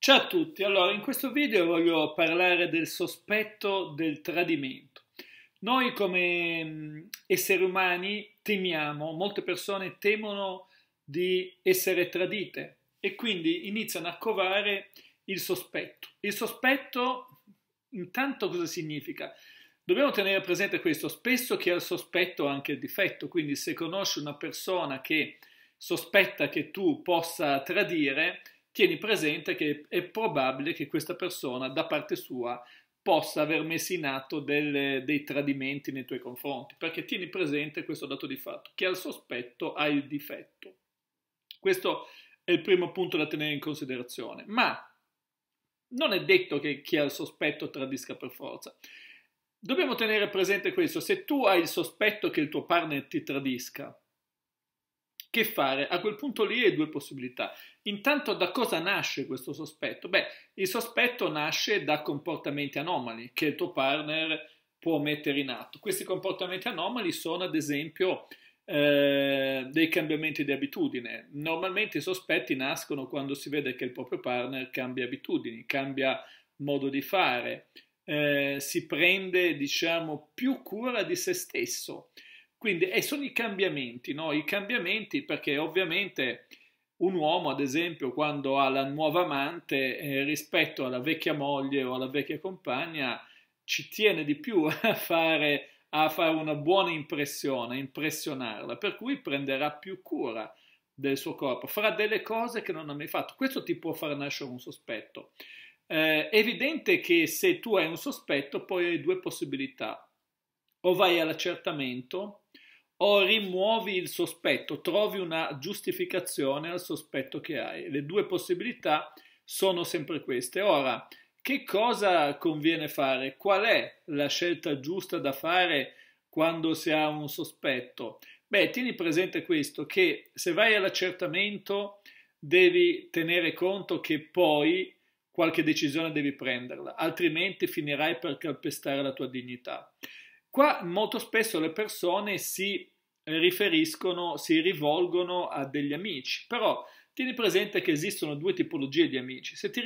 Ciao a tutti, allora in questo video voglio parlare del sospetto del tradimento. Noi come mm, esseri umani temiamo, molte persone temono di essere tradite e quindi iniziano a covare il sospetto. Il sospetto intanto cosa significa? Dobbiamo tenere presente questo, spesso chi ha il sospetto ha anche il difetto, quindi se conosci una persona che sospetta che tu possa tradire, tieni presente che è probabile che questa persona da parte sua possa aver messo in atto delle, dei tradimenti nei tuoi confronti, perché tieni presente questo dato di fatto, che al sospetto ha il difetto. Questo è il primo punto da tenere in considerazione, ma non è detto che chi ha il sospetto tradisca per forza. Dobbiamo tenere presente questo, se tu hai il sospetto che il tuo partner ti tradisca, che fare? A quel punto lì hai due possibilità. Intanto da cosa nasce questo sospetto? Beh, il sospetto nasce da comportamenti anomali che il tuo partner può mettere in atto. Questi comportamenti anomali sono ad esempio eh, dei cambiamenti di abitudine. Normalmente i sospetti nascono quando si vede che il proprio partner cambia abitudini, cambia modo di fare, eh, si prende diciamo più cura di se stesso. Quindi e sono i cambiamenti, no? i cambiamenti perché ovviamente un uomo, ad esempio, quando ha la nuova amante eh, rispetto alla vecchia moglie o alla vecchia compagna, ci tiene di più a fare, a fare una buona impressione, a impressionarla, per cui prenderà più cura del suo corpo, farà delle cose che non ha mai fatto. Questo ti può far nascere un sospetto. Eh, è eh, evidente che se tu hai un sospetto, poi hai due possibilità o vai all'accertamento o rimuovi il sospetto, trovi una giustificazione al sospetto che hai. Le due possibilità sono sempre queste. Ora, che cosa conviene fare? Qual è la scelta giusta da fare quando si ha un sospetto? Beh, tieni presente questo, che se vai all'accertamento devi tenere conto che poi qualche decisione devi prenderla, altrimenti finirai per calpestare la tua dignità. Qua molto spesso le persone si riferiscono, si rivolgono a degli amici, però tieni presente che esistono due tipologie di amici. Se ti,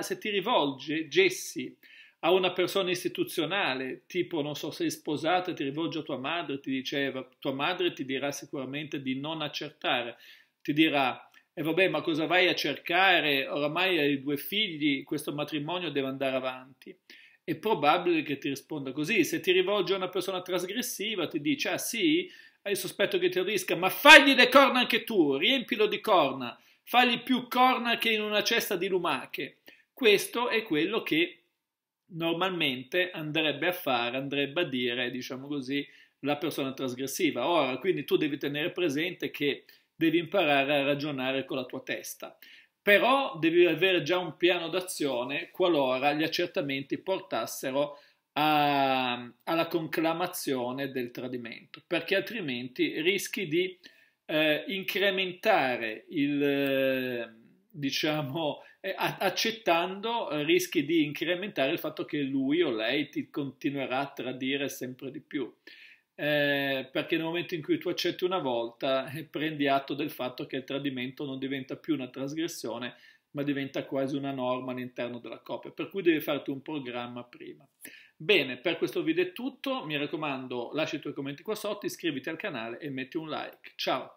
se ti rivolge Jesse a una persona istituzionale, tipo non so, sei sposata, ti rivolge a tua madre, ti diceva, tua madre ti dirà sicuramente di non accertare, ti dirà e eh, vabbè, ma cosa vai a cercare? Oramai hai due figli, questo matrimonio deve andare avanti è probabile che ti risponda così. Se ti rivolge a una persona trasgressiva, ti dice, ah sì, hai ah, il sospetto che ti tradisca, ma fagli le corna anche tu, riempilo di corna, fagli più corna che in una cesta di lumache. Questo è quello che normalmente andrebbe a fare, andrebbe a dire, diciamo così, la persona trasgressiva. Ora, quindi tu devi tenere presente che devi imparare a ragionare con la tua testa però devi avere già un piano d'azione qualora gli accertamenti portassero a, alla conclamazione del tradimento, perché altrimenti rischi di eh, incrementare il, eh, diciamo, eh, accettando, eh, rischi di incrementare il fatto che lui o lei ti continuerà a tradire sempre di più eh, perché nel momento in cui tu accetti una volta eh, prendi atto del fatto che il tradimento non diventa più una trasgressione, ma diventa quasi una norma all'interno della coppia, per cui devi farti un programma prima. Bene, per questo video è tutto, mi raccomando lascia i tuoi commenti qua sotto, iscriviti al canale e metti un like. Ciao!